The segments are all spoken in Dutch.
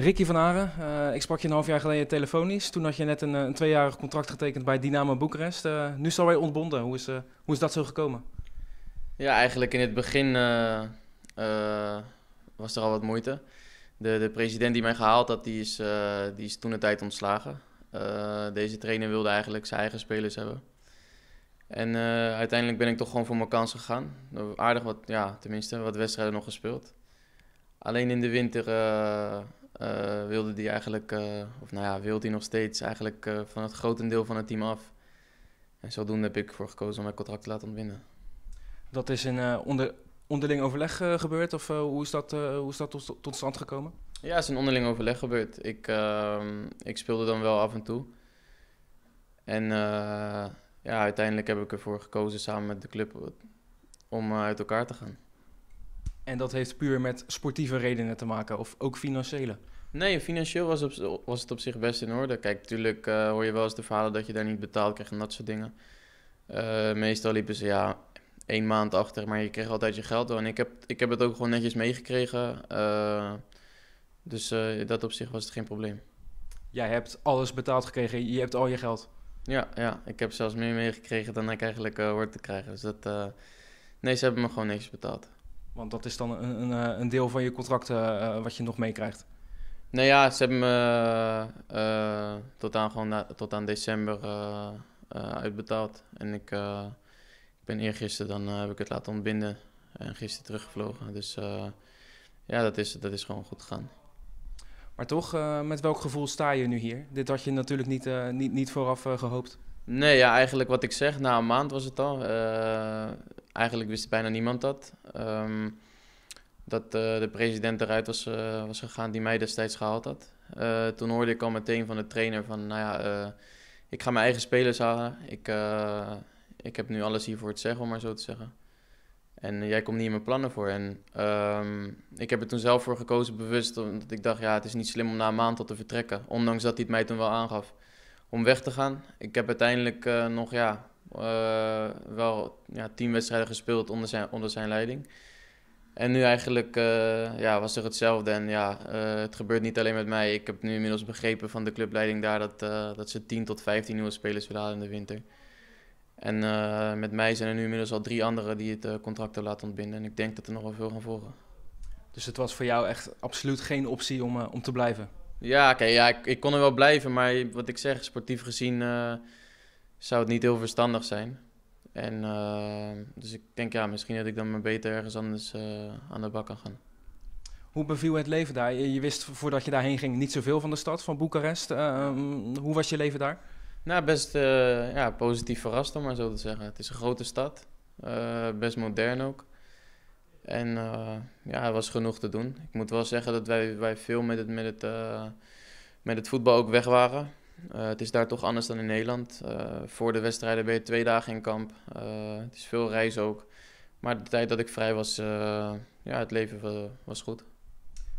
Ricky van Aren, eh, ik sprak je een half jaar geleden telefonisch. Toen had je net een, eh, een tweejarig contract getekend bij Dynamo Boekarest. Eh, nu zal wij ontbonden. Hoe is, hoe is dat zo gekomen? Ja, eigenlijk in het begin was er al wat moeite. De, de, president die mij gehaald had, die is, is toen de tijd ontslagen. deze trainer wilde eigenlijk zijn eigen spelers hebben. En uiteindelijk ben ik toch gewoon voor mijn kans gegaan. Aardig wat, ja, tenminste, wat wedstrijden nog gespeeld. Alleen in de winter eh, wilde die eigenlijk, eh, of nou ja, wilde hij nog steeds eigenlijk eh, van het deel van het team af. En zodoende heb ik voor gekozen om mijn contract te laten ontbinden. Dat is in onder, onderling overleg gebeurd, of hoe is dat, hoe is dat tot, stand gekomen? Ja, het is een onderling overleg gebeurd. Ik, ehm, ik speelde dan wel af en toe. En ja, uiteindelijk heb ik ervoor gekozen samen met de club om uit elkaar te gaan. En dat heeft puur met sportieve redenen te maken of ook financiële? Nee, financieel was, was het op zich best in orde. Kijk, natuurlijk eh, hoor je wel eens de verhalen dat je daar niet betaald krijgt en dat soort dingen. Eh, meestal liepen ze ja één maand achter, maar je kreeg altijd je geld En ik heb, ik heb het ook gewoon netjes meegekregen. Eh, dus dat op zich was het geen probleem. Jij hebt alles betaald gekregen, je hebt al je geld. Ja, ja ik heb zelfs meer meegekregen dan ik eigenlijk hoorde te krijgen. Dus dat, nee, ze hebben me gewoon niks betaald. Want dat is dan een, een, eh, een deel van je contract eh, eh, wat je nog meekrijgt. Nou ja, ze hebben me tot, aan, gewoon tot aan december uitbetaald. En ik, ik ben eergisteren, dan heb ik het laten ontbinden. En gisteren teruggevlogen. Dus ja, dat is, dat is gewoon goed gegaan. Maar toch, met welk gevoel sta je nu hier? Dit had je natuurlijk niet, niet, niet vooraf gehoopt. Nee, ja, eigenlijk wat ik zeg, na een maand was het al. Eigenlijk wist bijna niemand dat. Ehm, dat eh, de president eruit was, eh, was gegaan die mij destijds gehaald had. Eh, toen hoorde ik al meteen van de trainer van, nou ja, ik ga mijn eigen spelers halen. Ik, ik heb nu alles hiervoor te zeggen, om maar zo te zeggen. En jij komt niet in mijn plannen voor. En ehm, ik heb er toen zelf voor gekozen, bewust, omdat ik dacht, ja, het is niet slim om na een maand al te vertrekken. Ondanks dat hij het mij toen wel aangaf om weg te gaan. Ik heb uiteindelijk nog, ja, eh, wel ja, tien wedstrijden gespeeld onder zijn, onder zijn leiding. En nu eigenlijk uh, ja, was er hetzelfde. En ja, eh, het gebeurt niet alleen met mij. Ik heb nu inmiddels begrepen van de clubleiding daar dat, dat ze 10 tot 15 nieuwe spelers willen halen in de winter. En met mij zijn er nu inmiddels al drie anderen die het contract hebben laten ontbinden. En ik denk dat er nog wel veel gaan volgen. Dus het was voor jou echt absoluut geen optie om, om te blijven? Ja, oké ja ik, ik, kon er wel blijven. Maar wat ik zeg, sportief gezien zou het niet heel verstandig zijn. En, eh, dus ik denk ja, misschien dat ik dan maar beter ergens anders eh, aan de bak kan gaan. Hoe beviel het leven daar? Je, wist voordat je daarheen ging niet zoveel van de stad, van Boekarest. Eh, ehm, hoe was je leven daar? Nou, best ja, positief verrast om maar zo te zeggen. Het is een grote stad, best modern ook. En ja, er was genoeg te doen. Ik moet wel zeggen dat wij, wij veel met het, met, het, met het voetbal ook weg waren. Eh, het is daar toch anders dan in Nederland. Eh, voor de wedstrijden ben je twee dagen in kamp. Eh, het is veel reis ook. Maar de tijd dat ik vrij was, ja, het leven was goed.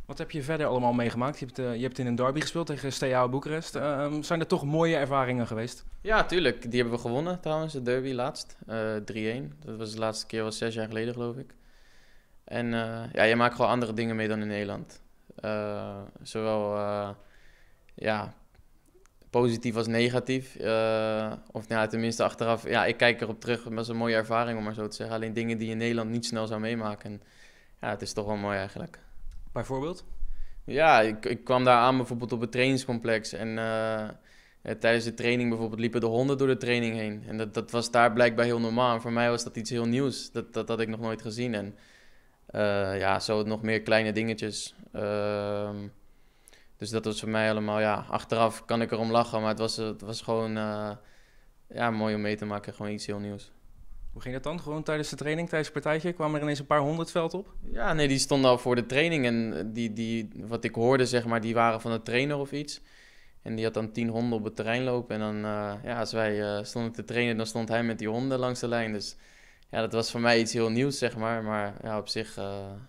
Wat heb je verder allemaal meegemaakt? Je hebt, je hebt in een derby gespeeld tegen Steaua Boekarest. Ehm, zijn er toch mooie ervaringen geweest? Ja, tuurlijk. Die hebben we gewonnen trouwens, de derby laatst. 3-1. Dat was de laatste keer, was zes jaar geleden geloof ik. En ja, je maakt gewoon andere dingen mee dan in Nederland. zowel ja, positief als negatief. Eh, of nou ja, tenminste achteraf, ja, ik kijk erop terug. Dat was een mooie ervaring, om maar zo te zeggen. Alleen dingen die je in Nederland niet snel zou meemaken. ja, het is toch wel mooi eigenlijk. Bijvoorbeeld? Ja, ik, ik kwam daar aan bijvoorbeeld op het trainingscomplex. En eh, eh, tijdens de training bijvoorbeeld liepen de honden door de training heen. En dat, dat was daar blijkbaar heel normaal. voor mij was dat iets heel nieuws. Dat, dat had ik nog nooit gezien. En ja, zo nog meer kleine dingetjes. Ehm, dus dat was voor mij allemaal, ja, achteraf kan ik erom lachen, maar het was, het was gewoon eh, ja, mooi om mee te maken. Gewoon iets heel nieuws. Hoe ging dat dan? Gewoon tijdens de training, tijdens het partijtje, kwamen er ineens een paar honderd veld op? Ja, nee, die stonden al voor de training en eh, die, die, wat ik hoorde, zeg maar, die waren van de trainer of iets. En die had dan tien honden op het terrein lopen en dan, eh, ja, als wij stonden te trainen, dan stond hij met die honden langs de lijn. Dus ja, dat was voor mij iets heel nieuws, zeg maar, maar ja, op zich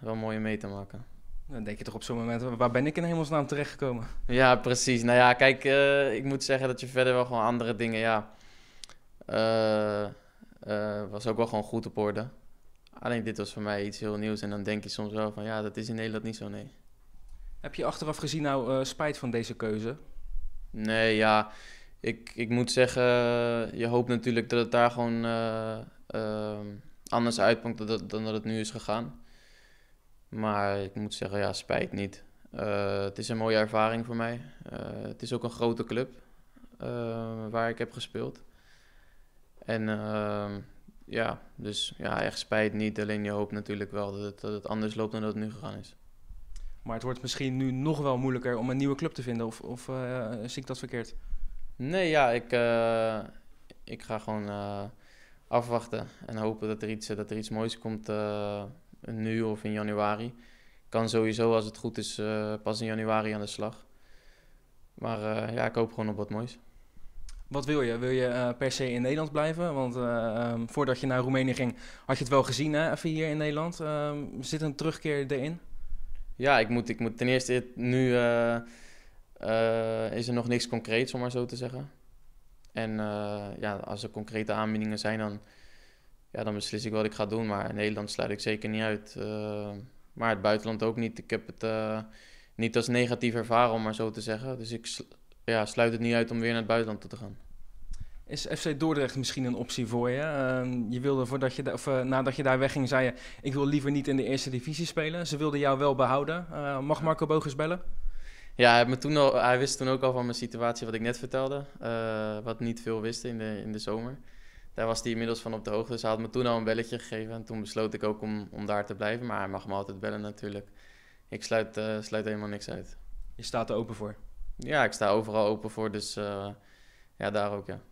wel mooi om mee te maken. Dan denk je toch op zo'n moment, waar ben ik in hemelsnaam terechtgekomen? Ja, precies. Nou ja, kijk, eh, ik moet zeggen dat je verder wel gewoon andere dingen, ja... Eh, eh, was ook wel gewoon goed op orde. Alleen dit was voor mij iets heel nieuws. En dan denk je soms wel van, ja, dat is in Nederland niet zo, nee. Heb je achteraf gezien nou spijt van deze keuze? Nee, ja. Ik, ik moet zeggen, je hoopt natuurlijk dat het daar gewoon ehm, anders uitpakt dan dat het nu is gegaan. Maar ik moet zeggen, ja, spijt niet. Eh, het is een mooie ervaring voor mij. Eh, het is ook een grote club eh, waar ik heb gespeeld. En ehm, ja, dus ja, echt spijt niet. Alleen je hoopt natuurlijk wel dat het, anders loopt dan dat het nu gegaan is. Maar het wordt misschien nu nog wel moeilijker om een nieuwe club te vinden. Of, of zie ik dat verkeerd? Nee, ja, ik, ik ga gewoon afwachten en hopen dat er iets, dat er iets moois komt nu of in januari. Kan sowieso, als het goed is, eh, pas in januari aan de slag. Maar eh, ja, ik hoop gewoon op wat moois. Wat wil je? Wil je eh, per se in Nederland blijven? Want ehm, voordat je naar Roemenië ging, had je het wel gezien, hè? even hier in Nederland. Um, zit een terugkeer erin? Ja, ik moet, ik moet ten eerste, nu is er nog niks concreets, om maar zo te zeggen. En ja, als er concrete aanbiedingen zijn, dan ja, dan beslis ik wat ik ga doen. Maar in Nederland sluit ik zeker niet uit. Eh, maar het buitenland ook niet. Ik heb het eh, niet als negatief ervaren, om maar zo te zeggen. Dus ik ja, sluit het niet uit om weer naar het buitenland toe te gaan. Is FC Dordrecht misschien een optie voor je? Ehm, je wilde voordat je, of, eh, nadat je daar wegging, zei je... ik wil liever niet in de eerste divisie spelen. Ze wilden jou wel behouden. mag Marco Bogus bellen? Ja, hij, me toen al, hij wist toen ook al van mijn situatie wat ik net vertelde. wat niet veel wist in de, in de zomer daar was hij inmiddels van op de hoogte. Dus hij had me toen al een belletje gegeven. En toen besloot ik ook om, om daar te blijven. Maar hij mag me altijd bellen natuurlijk. Ik sluit, eh, sluit helemaal niks uit. Je staat er open voor? Ja, ik sta overal open voor. Dus eh, ja, daar ook, ja.